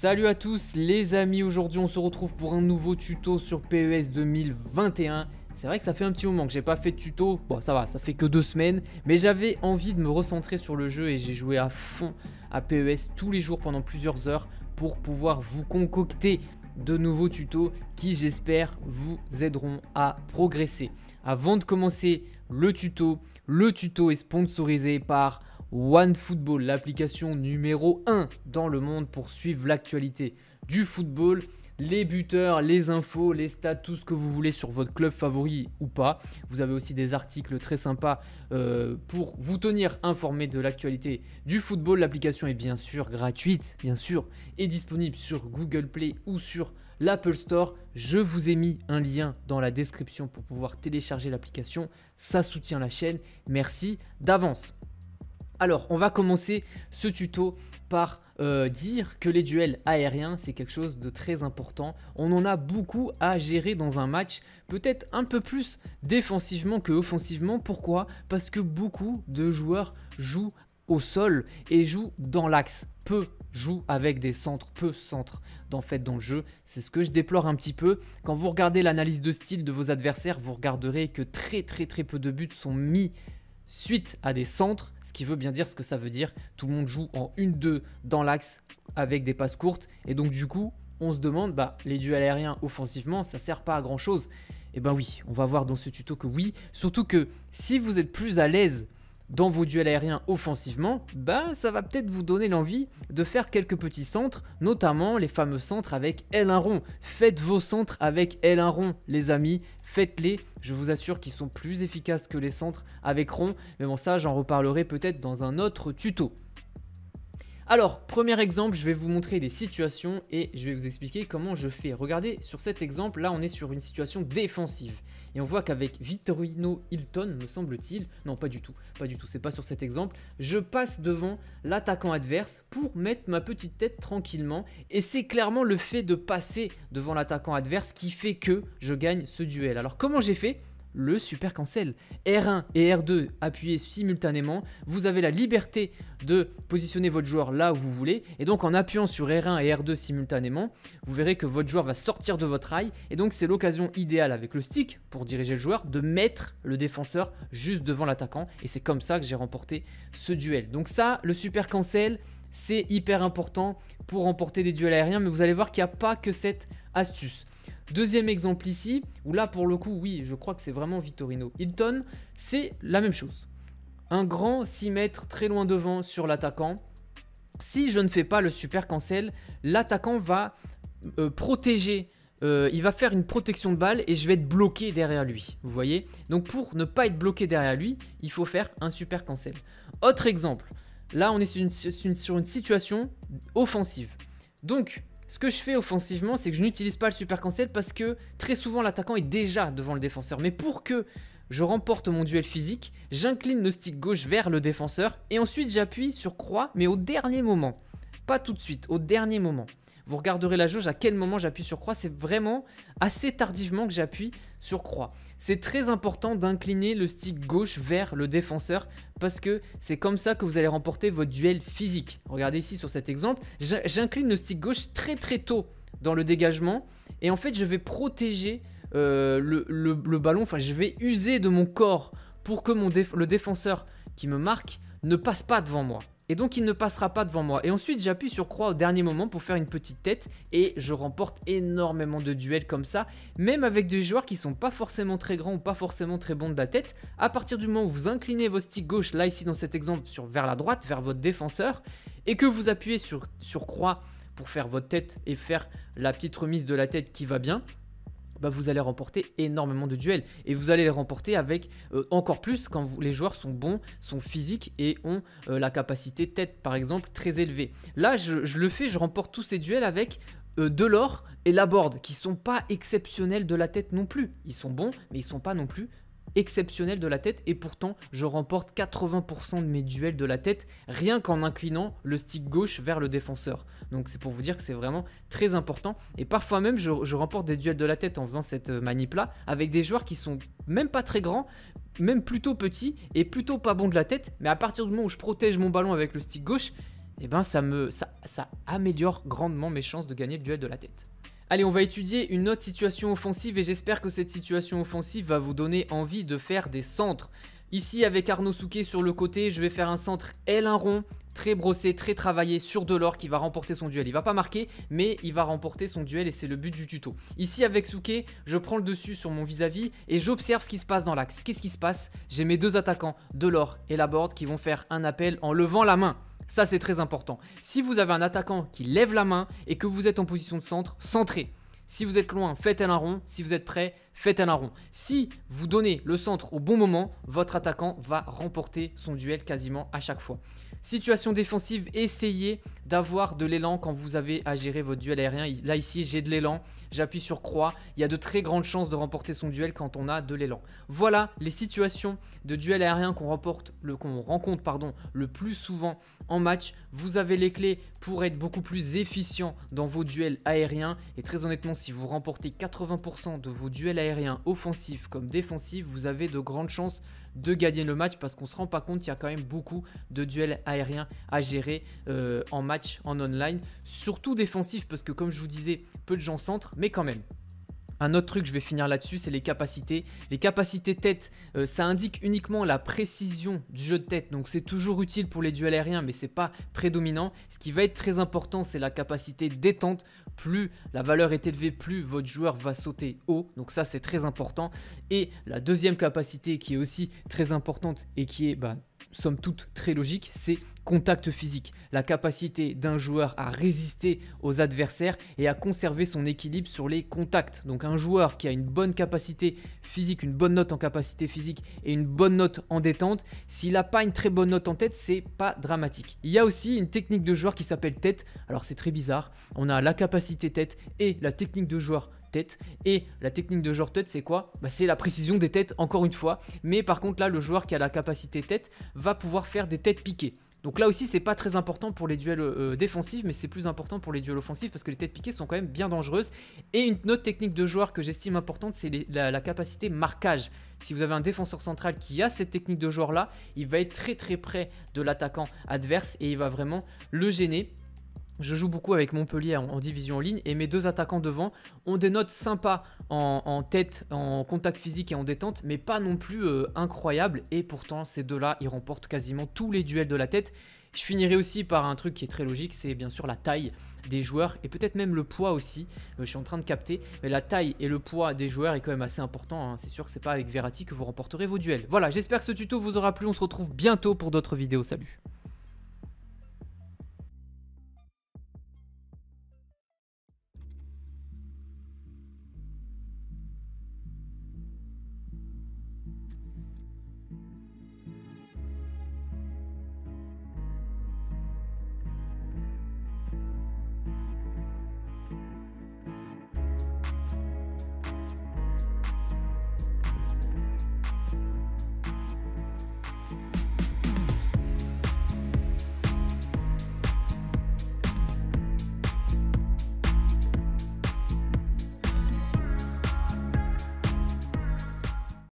Salut à tous les amis, aujourd'hui on se retrouve pour un nouveau tuto sur PES 2021. C'est vrai que ça fait un petit moment que j'ai pas fait de tuto, bon ça va, ça fait que deux semaines, mais j'avais envie de me recentrer sur le jeu et j'ai joué à fond à PES tous les jours pendant plusieurs heures pour pouvoir vous concocter de nouveaux tutos qui j'espère vous aideront à progresser. Avant de commencer le tuto, le tuto est sponsorisé par OneFootball, l'application numéro 1 dans le monde pour suivre l'actualité du football, les buteurs, les infos, les stats, tout ce que vous voulez sur votre club favori ou pas. Vous avez aussi des articles très sympas euh, pour vous tenir informé de l'actualité du football. L'application est bien sûr gratuite, bien sûr, et disponible sur Google Play ou sur l'Apple Store. Je vous ai mis un lien dans la description pour pouvoir télécharger l'application. Ça soutient la chaîne. Merci d'avance. Alors, on va commencer ce tuto par euh, dire que les duels aériens, c'est quelque chose de très important. On en a beaucoup à gérer dans un match, peut-être un peu plus défensivement que offensivement. Pourquoi Parce que beaucoup de joueurs jouent au sol et jouent dans l'axe. Peu jouent avec des centres, peu centres fait dans le jeu. C'est ce que je déplore un petit peu. Quand vous regardez l'analyse de style de vos adversaires, vous regarderez que très très très peu de buts sont mis suite à des centres, ce qui veut bien dire ce que ça veut dire. Tout le monde joue en 1-2 dans l'axe avec des passes courtes. Et donc du coup, on se demande, bah, les duels aériens offensivement, ça sert pas à grand chose. Et eh ben oui, on va voir dans ce tuto que oui. Surtout que si vous êtes plus à l'aise dans vos duels aériens offensivement, ben, ça va peut-être vous donner l'envie de faire quelques petits centres, notamment les fameux centres avec L1 rond. Faites vos centres avec L1 rond, les amis, faites-les. Je vous assure qu'ils sont plus efficaces que les centres avec rond, mais bon ça j'en reparlerai peut-être dans un autre tuto. Alors, premier exemple, je vais vous montrer des situations et je vais vous expliquer comment je fais. Regardez, sur cet exemple, là on est sur une situation défensive. Et on voit qu'avec Vittorino Hilton, me semble-t-il, non pas du tout, pas du tout, c'est pas sur cet exemple, je passe devant l'attaquant adverse pour mettre ma petite tête tranquillement. Et c'est clairement le fait de passer devant l'attaquant adverse qui fait que je gagne ce duel. Alors comment j'ai fait le super cancel. R1 et R2 appuyés simultanément, vous avez la liberté de positionner votre joueur là où vous voulez. Et donc en appuyant sur R1 et R2 simultanément, vous verrez que votre joueur va sortir de votre rail. Et donc c'est l'occasion idéale avec le stick pour diriger le joueur de mettre le défenseur juste devant l'attaquant. Et c'est comme ça que j'ai remporté ce duel. Donc ça, le super cancel, c'est hyper important pour remporter des duels aériens. Mais vous allez voir qu'il n'y a pas que cette astuce. Deuxième exemple ici, où là pour le coup, oui, je crois que c'est vraiment Vittorino Hilton, c'est la même chose. Un grand 6 mètres très loin devant sur l'attaquant. Si je ne fais pas le super cancel, l'attaquant va euh, protéger euh, il va faire une protection de balle et je vais être bloqué derrière lui. Vous voyez Donc pour ne pas être bloqué derrière lui, il faut faire un super cancel. Autre exemple, là on est sur une situation offensive. Donc ce que je fais offensivement, c'est que je n'utilise pas le super cancel parce que très souvent l'attaquant est déjà devant le défenseur. Mais pour que je remporte mon duel physique, j'incline le stick gauche vers le défenseur et ensuite j'appuie sur croix mais au dernier moment. Pas tout de suite, au dernier moment. Vous regarderez la jauge à quel moment j'appuie sur croix. C'est vraiment assez tardivement que j'appuie sur croix. C'est très important d'incliner le stick gauche vers le défenseur parce que c'est comme ça que vous allez remporter votre duel physique. Regardez ici sur cet exemple, j'incline le stick gauche très très tôt dans le dégagement et en fait je vais protéger euh, le, ballon, enfin je vais user de mon corps pour que le défenseur qui me marque ne passe pas devant moi et donc il ne passera pas devant moi. Et ensuite j'appuie sur croix au dernier moment pour faire une petite tête et je remporte énormément de duels comme ça, même avec des joueurs qui sont pas forcément très grands ou pas forcément très bons de la tête. À partir du moment où vous inclinez vos sticks gauche, là ici dans cet exemple, sur, vers la droite, vers votre défenseur, et que vous appuyez sur, sur croix pour faire votre tête et faire la petite remise de la tête qui va bien, bah, vous allez remporter énormément de duels. Et vous allez les remporter avec euh, encore plus quand les joueurs sont bons, sont physiques et ont euh, la capacité tête, par exemple, très élevée. Là, je, le fais, je remporte tous ces duels avec euh, de l'or et Laborde, qui sont pas exceptionnels de la tête non plus. Ils sont bons, mais ils sont pas non plus exceptionnel de la tête et pourtant je remporte 80% de mes duels de la tête rien qu'en inclinant le stick gauche vers le défenseur. Donc c'est pour vous dire que c'est vraiment très important et parfois même je, remporte des duels de la tête en faisant cette euh, manip là avec des joueurs qui sont même pas très grands même plutôt petits et plutôt pas bons de la tête mais à partir du moment où je protège mon ballon avec le stick gauche et eh ben ça me ça améliore grandement mes chances de gagner le duel de la tête. Allez, on va étudier une autre situation offensive et j'espère que cette situation offensive va vous donner envie de faire des centres. Ici, avec Arnaud Souquet sur le côté, je vais faire un centre L1 rond, très brossé, très travaillé sur Delors qui va remporter son duel. Il va pas marquer, mais il va remporter son duel et c'est le but du tuto. Ici, avec Souquet, je prends le dessus sur mon vis-à-vis et j'observe ce qui se passe dans l'axe. Qu'est-ce qui se passe J'ai mes deux attaquants, Delors et Laborde, qui vont faire un appel en levant la main. Ça, c'est très important. Si vous avez un attaquant qui lève la main et que vous êtes en position de centre, centrez. Si vous êtes loin, faites un rond. Si vous êtes prêt, faites un rond. Si vous donnez le centre au bon moment, votre attaquant va remporter son duel quasiment à chaque fois. Situation défensive, essayez d'avoir de l'élan quand vous avez à gérer votre duel aérien. Là ici, j'ai de l'élan, j'appuie sur croix. Il y a de très grandes chances de remporter son duel quand on a de l'élan. Voilà les situations de duel aérien qu'on rencontre pardon, le plus souvent en match. Vous avez les clés pour être beaucoup plus efficient dans vos duels aériens. Et très honnêtement, si vous remportez 80% de vos duels aériens offensifs comme défensifs, vous avez de grandes chances de gagner le match parce qu'on se rend pas compte qu'il y a quand même beaucoup de duels aériens à gérer euh, en match, en online, surtout défensif parce que comme je vous disais, peu de gens centrent, mais quand même. Un autre truc, je vais finir là-dessus, c'est les capacités. Les capacités tête, euh, ça indique uniquement la précision du jeu de tête. Donc c'est toujours utile pour les duels aériens, mais c'est pas prédominant. Ce qui va être très important, c'est la capacité détente plus la valeur est élevée, plus votre joueur va sauter haut. Donc ça, c'est très important. Et la deuxième capacité qui est aussi très importante et qui est bah, somme toute très logique, c'est contact physique, la capacité d'un joueur à résister aux adversaires et à conserver son équilibre sur les contacts. Donc un joueur qui a une bonne capacité physique, une bonne note en capacité physique et une bonne note en détente, s'il n'a pas une très bonne note en tête, c'est pas dramatique. Il y a aussi une technique de joueur qui s'appelle tête. Alors c'est très bizarre, on a la capacité tête et la technique de joueur tête. Et la technique de joueur tête, c'est quoi bah, C'est la précision des têtes, encore une fois. Mais par contre, là, le joueur qui a la capacité tête va pouvoir faire des têtes piquées. Donc là aussi, c'est pas très important pour les duels euh, défensifs, mais c'est plus important pour les duels offensifs parce que les têtes piquées sont quand même bien dangereuses. Et une autre technique de joueur que j'estime importante, c'est la, capacité marquage. Si vous avez un défenseur central qui a cette technique de joueur là, il va être très très près de l'attaquant adverse et il va vraiment le gêner. Je joue beaucoup avec Montpellier en, division en ligne et mes deux attaquants devant ont des notes sympas en, tête, en contact physique et en détente, mais pas non plus incroyable. Euh, incroyables. Et pourtant, ces deux-là, ils remportent quasiment tous les duels de la tête. Je finirai aussi par un truc qui est très logique, c'est bien sûr la taille des joueurs et peut-être même le poids aussi. Euh, je suis en train de capter, mais la taille et le poids des joueurs est quand même assez important. Hein. C'est sûr que c'est pas avec Verratti que vous remporterez vos duels. Voilà, j'espère que ce tuto vous aura plu. On se retrouve bientôt pour d'autres vidéos. Salut